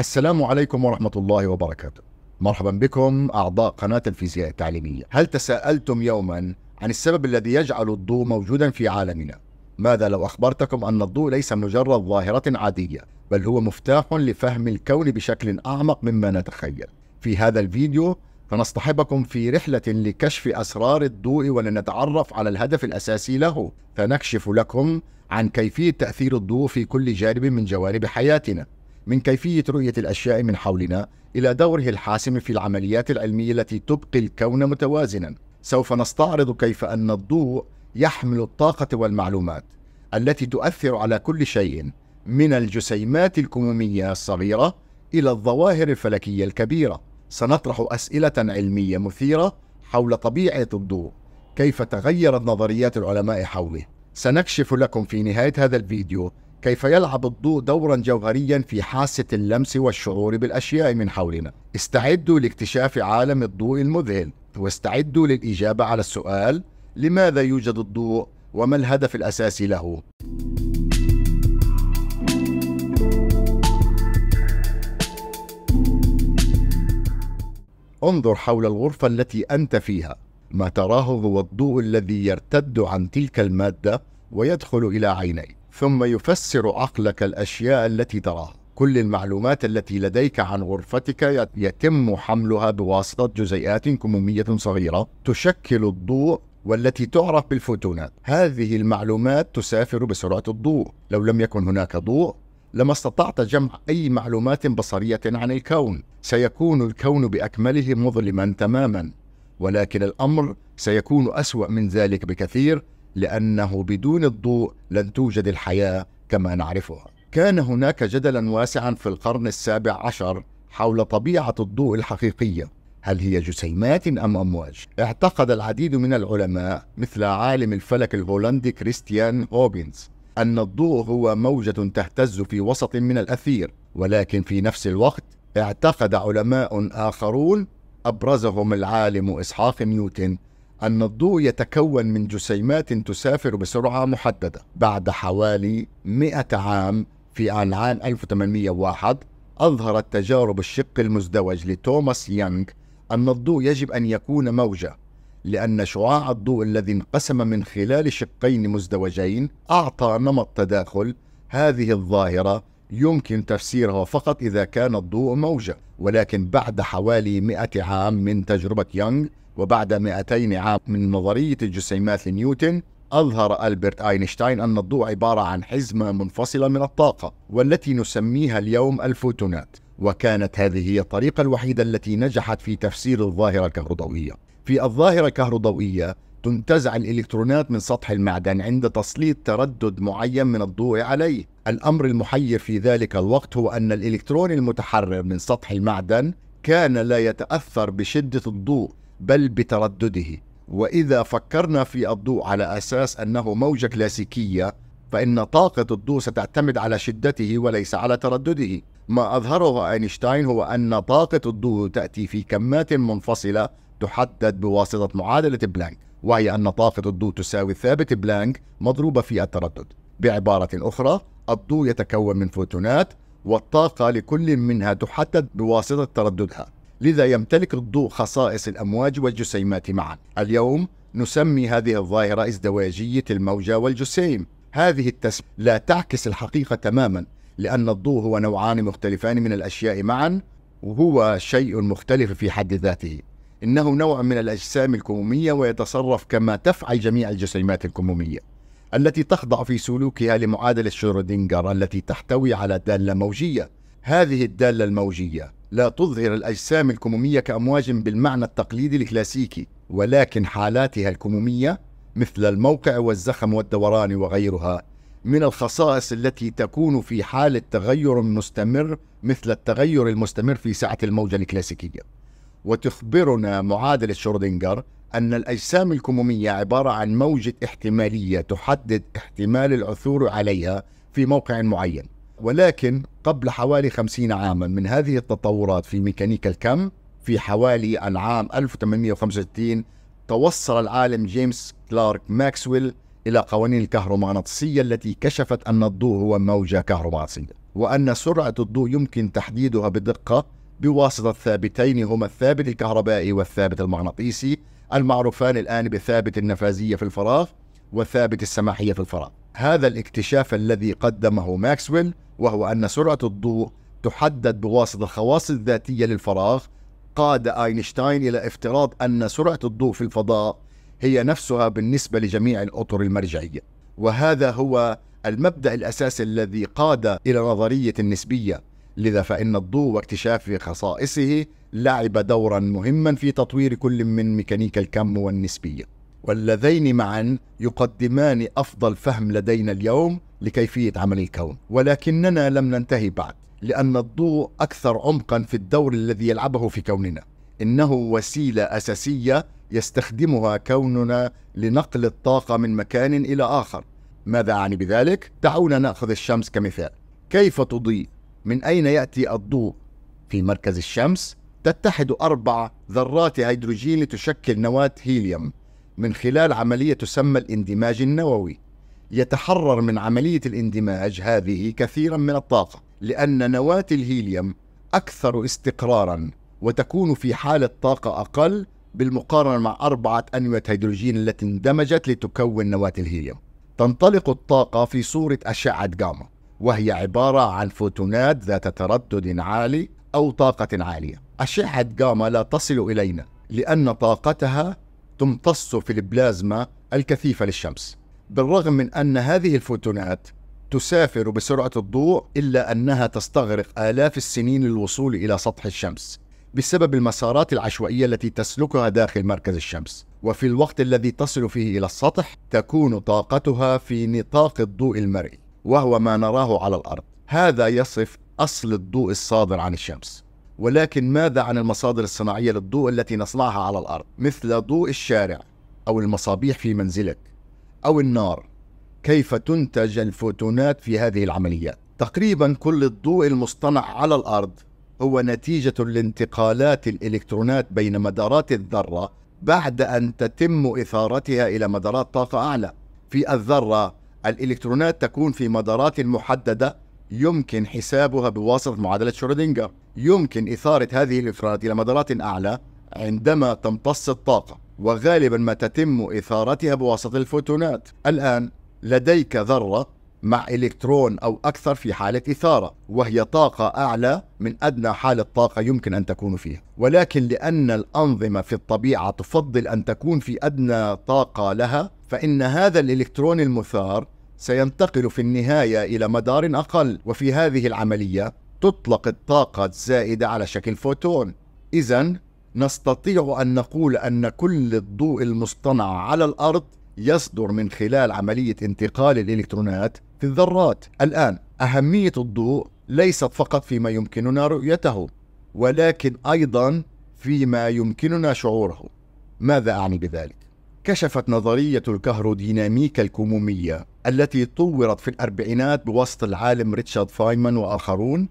السلام عليكم ورحمة الله وبركاته مرحبا بكم أعضاء قناة الفيزياء التعليمية هل تساءلتم يوما عن السبب الذي يجعل الضوء موجودا في عالمنا؟ ماذا لو أخبرتكم أن الضوء ليس مجرد ظاهرة عادية بل هو مفتاح لفهم الكون بشكل أعمق مما نتخيل في هذا الفيديو فنصطحبكم في رحلة لكشف أسرار الضوء ولنتعرف على الهدف الأساسي له فنكشف لكم عن كيفية تأثير الضوء في كل جانب من جوانب حياتنا من كيفية رؤية الأشياء من حولنا إلى دوره الحاسم في العمليات العلمية التي تبقي الكون متوازنا سوف نستعرض كيف أن الضوء يحمل الطاقة والمعلومات التي تؤثر على كل شيء من الجسيمات الكمومية الصغيرة إلى الظواهر الفلكية الكبيرة سنطرح أسئلة علمية مثيرة حول طبيعة الضوء كيف تغيرت نظريات العلماء حوله سنكشف لكم في نهاية هذا الفيديو كيف يلعب الضوء دورا جوهريا في حاسة اللمس والشعور بالأشياء من حولنا استعدوا لاكتشاف عالم الضوء المذهل واستعدوا للإجابة على السؤال لماذا يوجد الضوء وما الهدف الأساسي له؟ انظر حول الغرفة التي أنت فيها ما تراه هو الضوء الذي يرتد عن تلك المادة ويدخل إلى عينيك ثم يفسر عقلك الأشياء التي تراها كل المعلومات التي لديك عن غرفتك يتم حملها بواسطة جزيئات كمومية صغيرة تشكل الضوء والتي تعرف بالفوتونات هذه المعلومات تسافر بسرعة الضوء لو لم يكن هناك ضوء لما استطعت جمع أي معلومات بصرية عن الكون سيكون الكون بأكمله مظلما تماما ولكن الأمر سيكون أسوأ من ذلك بكثير لأنه بدون الضوء لن توجد الحياة كما نعرفها كان هناك جدلا واسعا في القرن السابع عشر حول طبيعة الضوء الحقيقية هل هي جسيمات أم أمواج؟ اعتقد العديد من العلماء مثل عالم الفلك الهولندي كريستيان هوبنز أن الضوء هو موجة تهتز في وسط من الأثير ولكن في نفس الوقت اعتقد علماء آخرون أبرزهم العالم إسحاق نيوتن أن الضوء يتكون من جسيمات تسافر بسرعة محددة بعد حوالي 100 عام في عام 1801 أظهرت تجارب الشق المزدوج لتوماس يانغ أن الضوء يجب أن يكون موجة لأن شعاع الضوء الذي انقسم من خلال شقين مزدوجين أعطى نمط تداخل هذه الظاهرة يمكن تفسيرها فقط إذا كان الضوء موجة ولكن بعد حوالي 100 عام من تجربة يانغ وبعد 200 عام من نظرية الجسيمات لنيوتن أظهر ألبرت أينشتاين أن الضوء عبارة عن حزمة منفصلة من الطاقة والتي نسميها اليوم الفوتونات وكانت هذه هي الطريقة الوحيدة التي نجحت في تفسير الظاهرة الكهروضوئية في الظاهرة الكهروضوئية تنتزع الإلكترونات من سطح المعدن عند تسليط تردد معين من الضوء عليه الأمر المحير في ذلك الوقت هو أن الإلكترون المتحرر من سطح المعدن كان لا يتأثر بشدة الضوء بل بتردده واذا فكرنا في الضوء على اساس انه موجه كلاسيكيه فان طاقه الضوء ستعتمد على شدته وليس على تردده ما اظهره اينشتاين هو ان طاقه الضوء تاتي في كمات منفصله تحدد بواسطه معادله بلانك وهي ان طاقه الضوء تساوي ثابت بلانك مضروبه في التردد بعباره اخرى الضوء يتكون من فوتونات والطاقه لكل منها تحدد بواسطه ترددها لذا يمتلك الضوء خصائص الأمواج والجسيمات معا اليوم نسمي هذه الظاهرة ازدواجية الموجة والجسيم هذه التسمية لا تعكس الحقيقة تماما لأن الضوء هو نوعان مختلفان من الأشياء معا وهو شيء مختلف في حد ذاته إنه نوع من الأجسام الكمومية ويتصرف كما تفعل جميع الجسيمات الكمومية التي تخضع في سلوكها لمعادلة شرودنجر التي تحتوي على دالة موجية هذه الدالة الموجية لا تظهر الأجسام الكمومية كأمواج بالمعنى التقليدي الكلاسيكي ولكن حالاتها الكمومية مثل الموقع والزخم والدوران وغيرها من الخصائص التي تكون في حالة تغير مستمر مثل التغير المستمر في سعة الموجة الكلاسيكية وتخبرنا معادلة شرودنجر أن الأجسام الكمومية عبارة عن موجة احتمالية تحدد احتمال العثور عليها في موقع معين ولكن قبل حوالي خمسين عاما من هذه التطورات في ميكانيكا الكم في حوالي العام 1865 توصل العالم جيمس كلارك ماكسويل إلى قوانين الكهرومغناطيسية التي كشفت أن الضوء هو موجة كهرومغناطيسية وأن سرعة الضوء يمكن تحديدها بدقة بواسطة ثابتين هما الثابت الكهربائي والثابت المغناطيسي المعروفان الآن بثابت النفاذية في الفراغ وثابت السماحية في الفراغ هذا الاكتشاف الذي قدمه ماكسويل وهو أن سرعة الضوء تحدد بواسطة الخواص الذاتية للفراغ قاد أينشتاين إلى افتراض أن سرعة الضوء في الفضاء هي نفسها بالنسبة لجميع الأطر المرجعية وهذا هو المبدأ الأساسي الذي قاد إلى نظرية النسبية لذا فإن الضوء واكتشاف خصائصه لعب دورا مهما في تطوير كل من ميكانيكا الكم والنسبية واللذين معا يقدمان افضل فهم لدينا اليوم لكيفيه عمل الكون، ولكننا لم ننتهي بعد، لان الضوء اكثر عمقا في الدور الذي يلعبه في كوننا، انه وسيله اساسيه يستخدمها كوننا لنقل الطاقه من مكان الى اخر. ماذا اعني بذلك؟ دعونا ناخذ الشمس كمثال. كيف تضيء؟ من اين ياتي الضوء؟ في مركز الشمس تتحد اربع ذرات هيدروجين لتشكل نواه هيليوم من خلال عملية تسمى الاندماج النووي يتحرر من عملية الاندماج هذه كثيرا من الطاقة لأن نواة الهيليوم أكثر استقرارا وتكون في حالة طاقة أقل بالمقارنة مع أربعة أنوية هيدروجين التي اندمجت لتكون نواة الهيليوم تنطلق الطاقة في صورة أشعة جاما وهي عبارة عن فوتونات ذات تردد عالي أو طاقة عالية أشعة جاما لا تصل إلينا لأن طاقتها تمتص في البلازما الكثيفة للشمس بالرغم من أن هذه الفوتونات تسافر بسرعة الضوء إلا أنها تستغرق آلاف السنين للوصول إلى سطح الشمس بسبب المسارات العشوائية التي تسلكها داخل مركز الشمس وفي الوقت الذي تصل فيه إلى السطح تكون طاقتها في نطاق الضوء المرئي وهو ما نراه على الأرض هذا يصف أصل الضوء الصادر عن الشمس ولكن ماذا عن المصادر الصناعية للضوء التي نصنعها على الأرض مثل ضوء الشارع أو المصابيح في منزلك أو النار كيف تنتج الفوتونات في هذه العمليات تقريبا كل الضوء المصطنع على الأرض هو نتيجة لانتقالات الإلكترونات بين مدارات الذرة بعد أن تتم إثارتها إلى مدارات طاقة أعلى في الذرة الإلكترونات تكون في مدارات محددة يمكن حسابها بواسطة معادلة شرودنجر يمكن إثارة هذه الإفراد إلى مدارات أعلى عندما تمتص الطاقة وغالبا ما تتم إثارتها بواسطة الفوتونات الآن لديك ذرة مع إلكترون أو أكثر في حالة إثارة وهي طاقة أعلى من أدنى حالة طاقة يمكن أن تكون فيها ولكن لأن الأنظمة في الطبيعة تفضل أن تكون في أدنى طاقة لها فإن هذا الإلكترون المثار سينتقل في النهاية إلى مدار أقل وفي هذه العملية تطلق الطاقة الزائدة على شكل فوتون إذا نستطيع أن نقول أن كل الضوء المصطنع على الأرض يصدر من خلال عملية انتقال الإلكترونات في الذرات الآن أهمية الضوء ليست فقط فيما يمكننا رؤيته ولكن أيضا فيما يمكننا شعوره ماذا أعني بذلك؟ كشفت نظرية الكهروديناميكا الكمومية التي طورت في الأربعينات بواسطة العالم ريتشارد فايمان وآخرون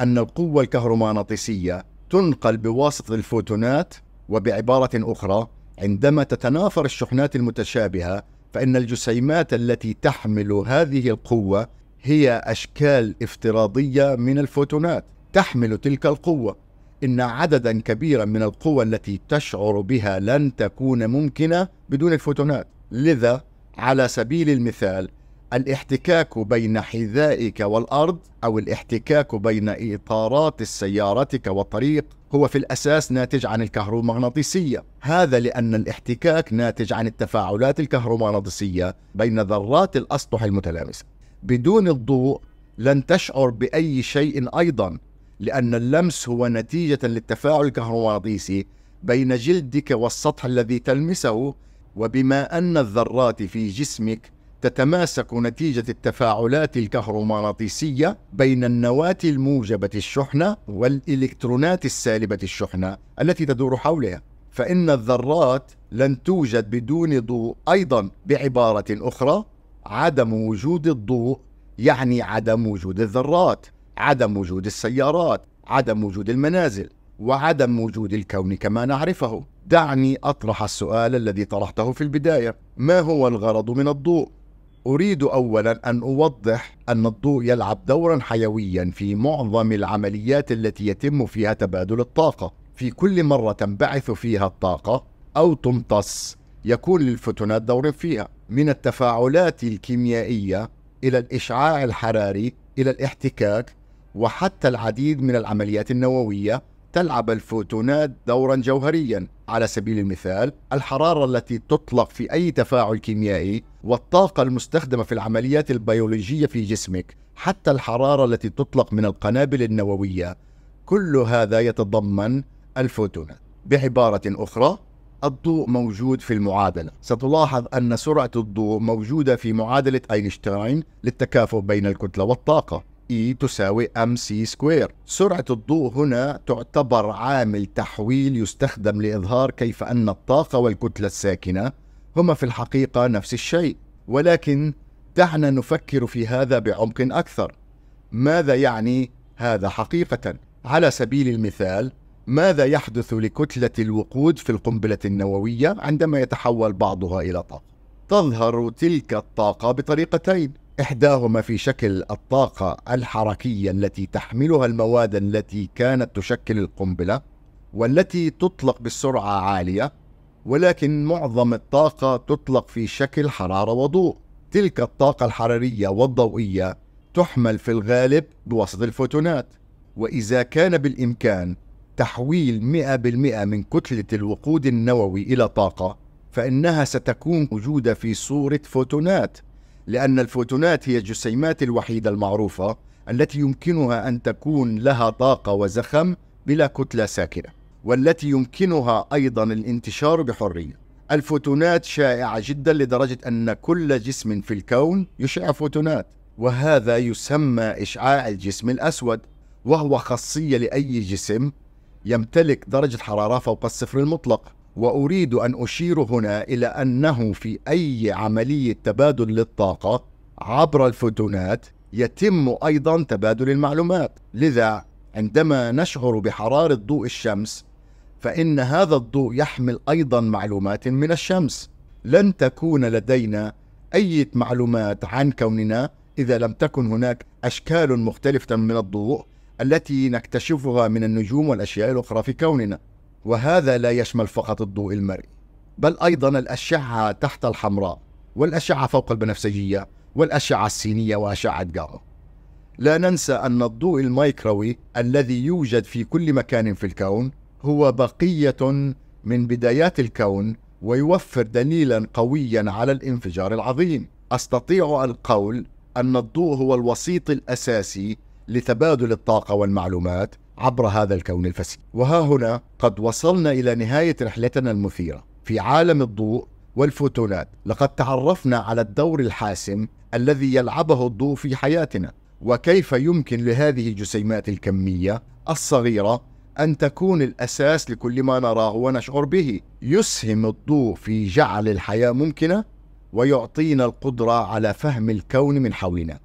أن القوة الكهرومغناطيسية تنقل بواسطة الفوتونات وبعبارة أخرى عندما تتنافر الشحنات المتشابهة فإن الجسيمات التي تحمل هذه القوة هي أشكال افتراضية من الفوتونات تحمل تلك القوة إن عددا كبيرا من القوى التي تشعر بها لن تكون ممكنة بدون الفوتونات لذا على سبيل المثال الاحتكاك بين حذائك والأرض أو الاحتكاك بين إطارات سيارتك والطريق هو في الأساس ناتج عن الكهرومغناطيسية هذا لأن الاحتكاك ناتج عن التفاعلات الكهرومغناطيسية بين ذرات الأسطح المتلامسة بدون الضوء لن تشعر بأي شيء أيضا لأن اللمس هو نتيجة للتفاعل الكهرومغناطيسي بين جلدك والسطح الذي تلمسه وبما أن الذرات في جسمك تتماسك نتيجة التفاعلات الكهرومغناطيسية بين النواة الموجبة الشحنة والإلكترونات السالبة الشحنة التي تدور حولها فإن الذرات لن توجد بدون ضوء أيضا بعبارة أخرى عدم وجود الضوء يعني عدم وجود الذرات عدم وجود السيارات عدم وجود المنازل وعدم وجود الكون كما نعرفه دعني أطرح السؤال الذي طرحته في البداية ما هو الغرض من الضوء؟ أريد أولا أن أوضح أن الضوء يلعب دورا حيويا في معظم العمليات التي يتم فيها تبادل الطاقة في كل مرة تنبعث فيها الطاقة أو تمتص يكون للفوتونات دور فيها من التفاعلات الكيميائية إلى الإشعاع الحراري إلى الاحتكاك وحتى العديد من العمليات النووية تلعب الفوتونات دورا جوهريا على سبيل المثال الحرارة التي تطلق في أي تفاعل كيميائي والطاقة المستخدمة في العمليات البيولوجية في جسمك حتى الحرارة التي تطلق من القنابل النووية كل هذا يتضمن الفوتونات بعبارة أخرى الضوء موجود في المعادلة ستلاحظ أن سرعة الضوء موجودة في معادلة أينشتاين للتكافؤ بين الكتلة والطاقة E تساوي MC سكوير سرعة الضوء هنا تعتبر عامل تحويل يستخدم لإظهار كيف أن الطاقة والكتلة الساكنة هما في الحقيقة نفس الشيء ولكن دعنا نفكر في هذا بعمق أكثر ماذا يعني هذا حقيقة؟ على سبيل المثال ماذا يحدث لكتلة الوقود في القنبلة النووية عندما يتحول بعضها إلى طاقة؟ تظهر تلك الطاقة بطريقتين إحداهما في شكل الطاقة الحركية التي تحملها المواد التي كانت تشكل القنبلة والتي تطلق بسرعة عالية ولكن معظم الطاقة تطلق في شكل حرارة وضوء تلك الطاقة الحرارية والضوئية تحمل في الغالب بواسطة الفوتونات وإذا كان بالإمكان تحويل 100% من كتلة الوقود النووي إلى طاقة فإنها ستكون موجودة في صورة فوتونات لأن الفوتونات هي الجسيمات الوحيدة المعروفة التي يمكنها أن تكون لها طاقة وزخم بلا كتلة ساكنة والتي يمكنها أيضا الانتشار بحرية الفوتونات شائعة جدا لدرجة أن كل جسم في الكون يشع فوتونات وهذا يسمى إشعاع الجسم الأسود وهو خاصية لأي جسم يمتلك درجة حرارة فوق الصفر المطلق وأريد أن أشير هنا إلى أنه في أي عملية تبادل للطاقة عبر الفوتونات يتم أيضا تبادل المعلومات لذا عندما نشعر بحرارة ضوء الشمس فإن هذا الضوء يحمل أيضا معلومات من الشمس لن تكون لدينا أي معلومات عن كوننا إذا لم تكن هناك أشكال مختلفة من الضوء التي نكتشفها من النجوم والأشياء الأخرى في كوننا وهذا لا يشمل فقط الضوء المرئي بل أيضا الأشعة تحت الحمراء والأشعة فوق البنفسجية والأشعة السينية وأشعة جاما لا ننسى أن الضوء الميكروي الذي يوجد في كل مكان في الكون هو بقية من بدايات الكون ويوفر دليلا قويا على الانفجار العظيم أستطيع القول أن الضوء هو الوسيط الأساسي لتبادل الطاقة والمعلومات عبر هذا الكون الفسيح وها هنا قد وصلنا إلى نهاية رحلتنا المثيرة في عالم الضوء والفوتونات لقد تعرفنا على الدور الحاسم الذي يلعبه الضوء في حياتنا وكيف يمكن لهذه الجسيمات الكمية الصغيرة أن تكون الأساس لكل ما نراه ونشعر به يسهم الضوء في جعل الحياة ممكنة ويعطينا القدرة على فهم الكون من حولنا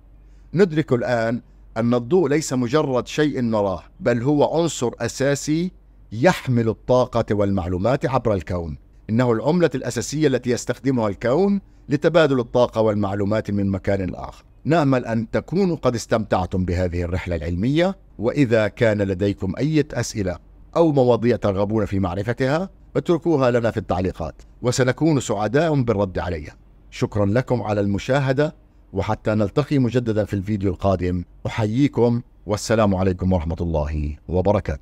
ندرك الآن أن الضوء ليس مجرد شيء نراه بل هو عنصر أساسي يحمل الطاقة والمعلومات عبر الكون إنه العملة الأساسية التي يستخدمها الكون لتبادل الطاقة والمعلومات من مكان آخر نأمل أن تكونوا قد استمتعتم بهذه الرحلة العلمية وإذا كان لديكم أي أسئلة أو مواضيع ترغبون في معرفتها اتركوها لنا في التعليقات وسنكون سعداء بالرد عليها شكرا لكم على المشاهدة وحتى نلتقي مجددا في الفيديو القادم أحييكم والسلام عليكم ورحمة الله وبركاته